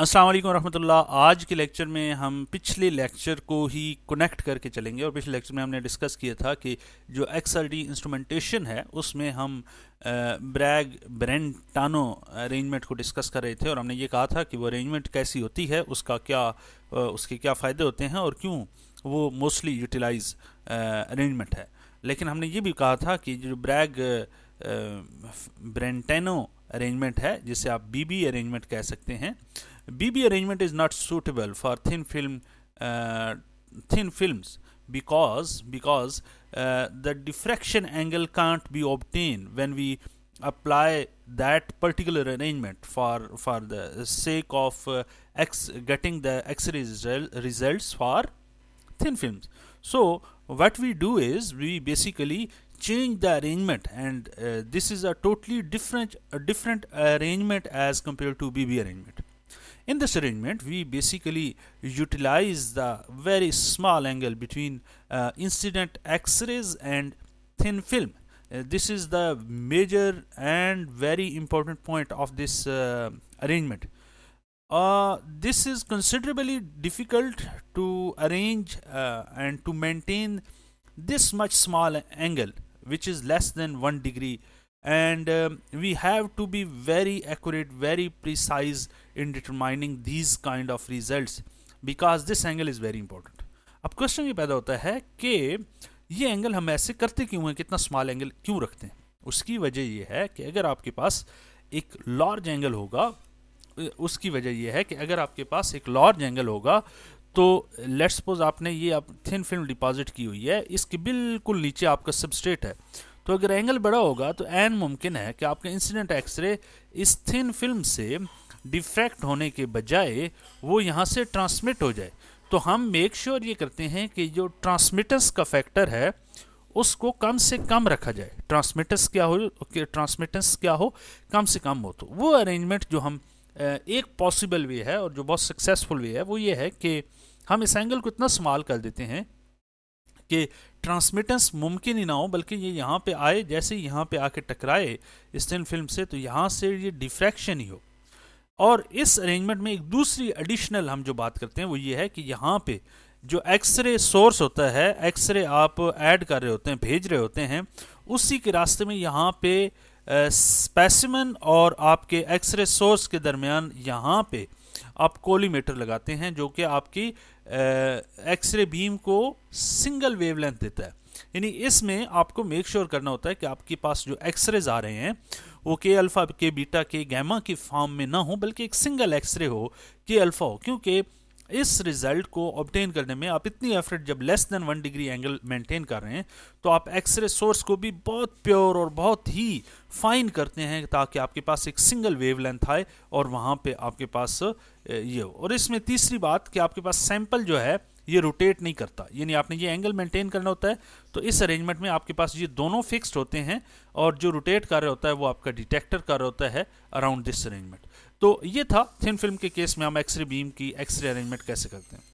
अस्सलाम वालेकुम रहमतुल्लाह आज के लेक्चर में हम पिछले लेक्चर को ही कनेक्ट करके चलेंगे और पिछले लेक्चर में हमने डिस्कस किया था कि जो एक्स डी इंस्ट्रूमेंटेशन है उसमें हम ब्रैग ब्रेंटानो अरेंजमेंट को डिस्कस कर रहे थे और हमने ये कहा था कि वो अरेंजमेंट कैसी होती है उसका क्या उसके क्या फ़ायदे होते हैं और क्यों वो मोस्टली यूटिलाइज अरेंजमेंट है लेकिन हमने ये भी कहा था कि जो ब्रैग ब्रेंटेनो अरेंजमेंट है जिसे आप बी बी अरेंजमेंट कह सकते हैं B B arrangement is not suitable for thin film thin film because because the diffraction angle can't be obtain when we apply that particular arrangement for for the sake of X getting the X result for thin film so what we do is we basically change the arrangement and uh, this is a totally different a different arrangement as compared to BB arrangement. In this arrangement we basically utilize the very small angle between uh, incident x-rays and thin film. Uh, this is the major and very important point of this uh, arrangement. Uh, this is considerably difficult to arrange uh, and to maintain this much small angle which is less than 1 degree and um, we have to be very accurate very precise in determining these kind of results because this angle is very important ab question ye paida hota hai कि ye angle hum aise karte kyun hai kitna small angle kyun rakhte hain uski wajah ye hai कि agar aapke paas ek large angle hoga uski wajah ye hai कि agar aapke paas ek large angle hoga तो let's suppose आपने ये आप thin film deposit की हुई है इसके बिल्कुल नीचे आपका सबस्ट्रेट है तो अगर एंगल बड़ा होगा तो एन मुमकिन है कि आपका इंसिडेंट एक्सरे इस थिन फिल्म से डिफ्रैक्ट होने के बजाय वो यहाँ से ट्रांसमिट हो जाए तो हम मेक श्योर sure ये करते हैं कि जो ट्रांसमिटर्स का फैक्टर है उसको कम से कम रखा जाए ट्रांसमिटर्स क्या हो ट्रांसमिटर्स क्या हो कम से कम हो तो वो अरेंजमेंट जो हम एक पॉसिबल वे है और जो बहुत सक्सेसफुल वे है वो ये है कि हम इस एंगल को इतना स्मॉल कर देते हैं कि ट्रांसमिटेंस मुमकिन ही ना हो बल्कि ये यहाँ पे आए जैसे ही यहाँ पे आके टकराए स्टैंड फिल्म से तो यहाँ से ये डिफ्रैक्शन ही हो और इस अरेंजमेंट में एक दूसरी एडिशनल हम जो बात करते हैं वो ये है कि यहाँ पे जो एक्सरे सोर्स होता है एक्सरे आप ऐड कर रहे होते हैं भेज रहे होते हैं उसी के रास्ते में यहाँ पे स्पेसिमन और आपके एक्सरे सोर्स के दरमियान यहाँ पे आप कोलीमीटर लगाते हैं जो कि आपकी एक्सरे बीम को सिंगल वेवलेंथ देता है यानी इसमें आपको मेक श्योर sure करना होता है कि आपके पास जो एक्सरेज आ रहे हैं वो के अल्फ़ा के बीटा के गैमा की फॉर्म में ना हो बल्कि एक सिंगल एक्सरे हो के अल्फ़ा हो क्योंकि इस रिजल्ट को ऑब्टेन करने में आप इतनी एफर्ट जब less than one degree angle maintain कर रहे हैं तो आप एक्सरे सोर्स को भी बहुत प्योर और बहुत ही फाइन करते हैं ताकि आपके पास एक सिंगल वेवलेंथ आए और वहाँ पे आपके पास ये हो और इसमें तीसरी बात कि आपके पास सैंपल जो है ये रोटेट नहीं करता यानी आपने ये एंगल मेंटेन करना होता है तो इस अरेंजमेंट में आपके पास ये दोनों फिक्स्ड होते हैं और जो रोटेट कर रहा होता है वो आपका डिटेक्टर कर रहा होता है अराउंड दिस अरेंजमेंट तो ये था थिन फिल्म के केस में हम एक्सरे बीम की एक्सरे अरेंजमेंट कैसे करते हैं